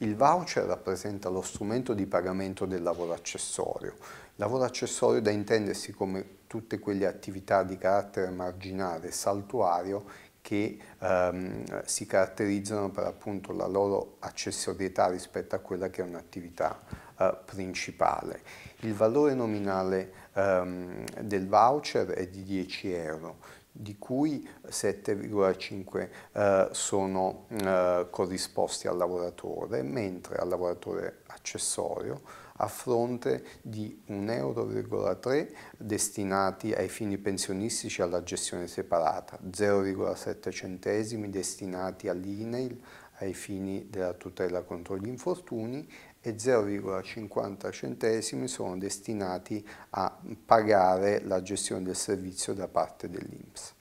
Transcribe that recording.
Il voucher rappresenta lo strumento di pagamento del lavoro accessorio. lavoro accessorio è da intendersi come tutte quelle attività di carattere marginale, e saltuario, che ehm, si caratterizzano per appunto la loro accessorietà rispetto a quella che è un'attività eh, principale. Il valore nominale ehm, del voucher è di 10 euro di cui 7,5 eh, sono eh, corrisposti al lavoratore, mentre al lavoratore accessorio a fronte di 1,3 euro destinati ai fini pensionistici alla gestione separata, 0,7 centesimi destinati all'INEIL, ai fini della tutela contro gli infortuni e 0,50 centesimi sono destinati a pagare la gestione del servizio da parte dell'Inps.